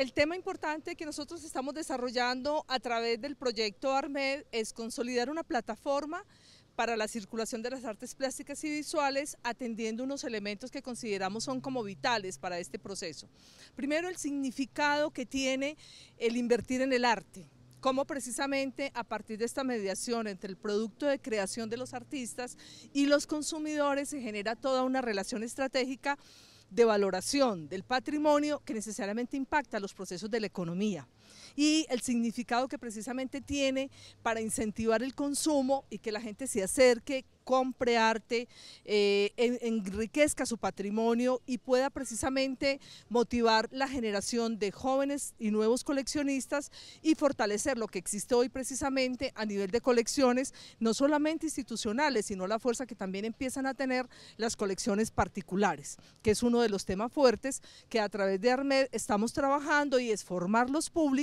El tema importante que nosotros estamos desarrollando a través del proyecto ARMED es consolidar una plataforma para la circulación de las artes plásticas y visuales, atendiendo unos elementos que consideramos son como vitales para este proceso. Primero, el significado que tiene el invertir en el arte, cómo precisamente a partir de esta mediación entre el producto de creación de los artistas y los consumidores se genera toda una relación estratégica de valoración del patrimonio que necesariamente impacta los procesos de la economía y el significado que precisamente tiene para incentivar el consumo y que la gente se acerque, compre arte, eh, enriquezca su patrimonio y pueda precisamente motivar la generación de jóvenes y nuevos coleccionistas y fortalecer lo que existe hoy precisamente a nivel de colecciones, no solamente institucionales, sino la fuerza que también empiezan a tener las colecciones particulares, que es uno de los temas fuertes que a través de ARMED estamos trabajando y es formar los públicos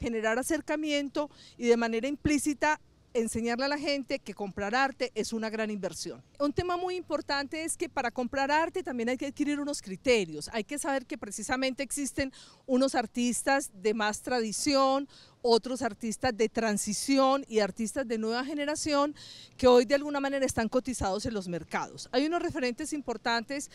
generar acercamiento y de manera implícita enseñarle a la gente que comprar arte es una gran inversión. Un tema muy importante es que para comprar arte también hay que adquirir unos criterios, hay que saber que precisamente existen unos artistas de más tradición, otros artistas de transición y artistas de nueva generación que hoy de alguna manera están cotizados en los mercados. Hay unos referentes importantes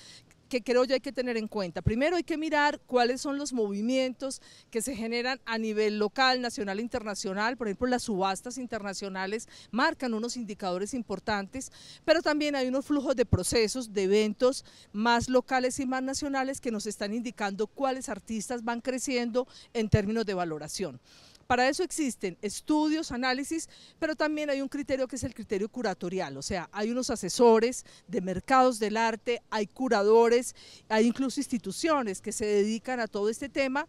que creo yo hay que tener en cuenta. Primero hay que mirar cuáles son los movimientos que se generan a nivel local, nacional e internacional. Por ejemplo, las subastas internacionales marcan unos indicadores importantes, pero también hay unos flujos de procesos, de eventos más locales y más nacionales que nos están indicando cuáles artistas van creciendo en términos de valoración. Para eso existen estudios, análisis, pero también hay un criterio que es el criterio curatorial, o sea, hay unos asesores de mercados del arte, hay curadores, hay incluso instituciones que se dedican a todo este tema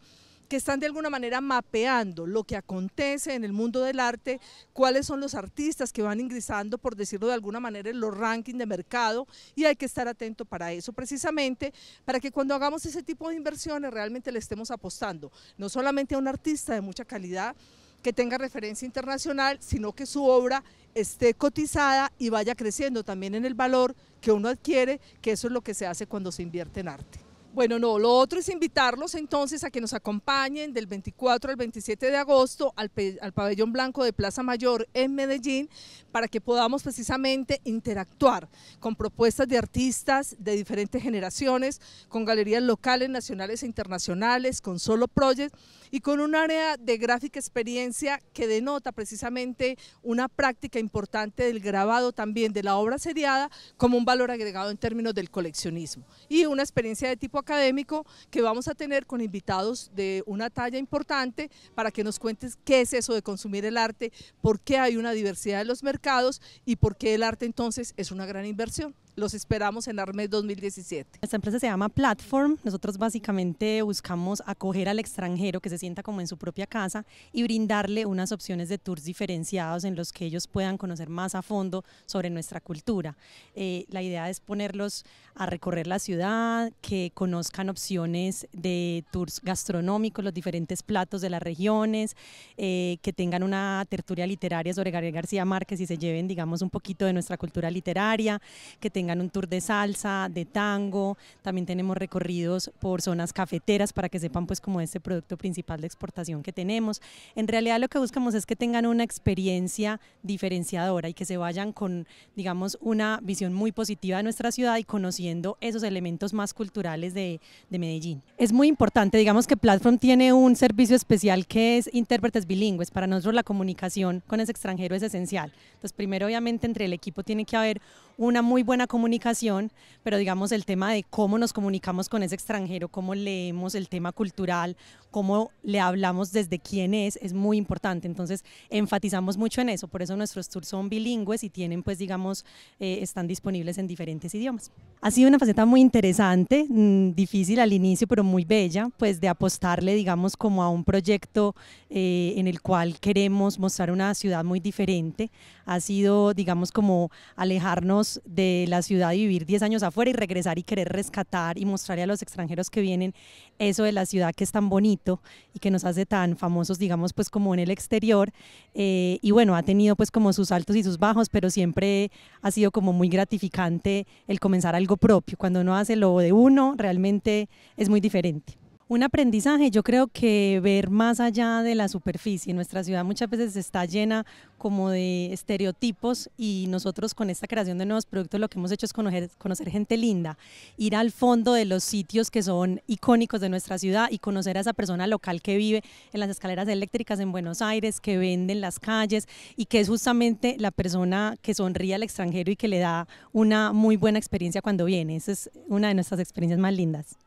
que están de alguna manera mapeando lo que acontece en el mundo del arte, cuáles son los artistas que van ingresando, por decirlo de alguna manera, en los rankings de mercado y hay que estar atento para eso precisamente, para que cuando hagamos ese tipo de inversiones realmente le estemos apostando, no solamente a un artista de mucha calidad, que tenga referencia internacional, sino que su obra esté cotizada y vaya creciendo también en el valor que uno adquiere, que eso es lo que se hace cuando se invierte en arte. Bueno, no, lo otro es invitarlos entonces a que nos acompañen del 24 al 27 de agosto al, Pabellón Blanco de Plaza Mayor en Medellín para que podamos precisamente interactuar con propuestas de artistas de diferentes generaciones, con galerías locales, nacionales e internacionales, con Solo proyectos y con un área de gráfica experiencia que denota precisamente una práctica importante del grabado también de la obra seriada como un valor agregado en términos del coleccionismo y una experiencia de tipo académico que vamos a tener con invitados de una talla importante para que nos cuentes qué es eso de consumir el arte, por qué hay una diversidad de los mercados y por qué el arte entonces es una gran inversión. Los esperamos en Armes 2017. Esta empresa se llama Platform. Nosotros básicamente buscamos acoger al extranjero que se sienta como en su propia casa y brindarle unas opciones de tours diferenciados en los que ellos puedan conocer más a fondo sobre nuestra cultura. Eh, la idea es ponerlos a recorrer la ciudad, que conozcan opciones de tours gastronómicos, los diferentes platos de las regiones, eh, que tengan una tertulia literaria sobre Gabriel García Márquez y se lleven, digamos, un poquito de nuestra cultura literaria, que tengan un tour de salsa, de tango, también tenemos recorridos por zonas cafeteras para que sepan pues como este producto principal de exportación que tenemos. En realidad lo que buscamos es que tengan una experiencia diferenciadora y que se vayan con digamos una visión muy positiva de nuestra ciudad y conociendo esos elementos más culturales de, de Medellín. Es muy importante, digamos que Platform tiene un servicio especial que es intérpretes bilingües. Para nosotros la comunicación con ese extranjero es esencial. Entonces primero obviamente entre el equipo tiene que haber una muy buena comunicación, pero digamos el tema de cómo nos comunicamos con ese extranjero, cómo leemos el tema cultural, cómo le hablamos desde quién es, es muy importante. Entonces enfatizamos mucho en eso, por eso nuestros tours son bilingües y tienen pues digamos, eh, están disponibles en diferentes idiomas. Ha sido una faceta muy interesante, mm, difícil al inicio, pero muy bella, pues de apostarle digamos como a un proyecto eh, en el cual queremos mostrar una ciudad muy diferente. Ha sido digamos como alejarnos de la ciudad y vivir 10 años afuera y regresar y querer rescatar y mostrarle a los extranjeros que vienen eso de la ciudad que es tan bonito y que nos hace tan famosos, digamos, pues como en el exterior. Eh, y bueno, ha tenido pues como sus altos y sus bajos, pero siempre ha sido como muy gratificante el comenzar algo propio. Cuando uno hace lo de uno, realmente es muy diferente un aprendizaje, yo creo que ver más allá de la superficie. Nuestra ciudad muchas veces está llena como de estereotipos y nosotros con esta creación de nuevos productos lo que hemos hecho es conocer, gente linda, ir al fondo de los sitios que son icónicos de nuestra ciudad y conocer a esa persona local que vive en las escaleras eléctricas en Buenos Aires, que vende en las calles y que es justamente la persona que sonríe al extranjero y que le da una muy buena experiencia cuando viene. Esa es una de nuestras experiencias más lindas.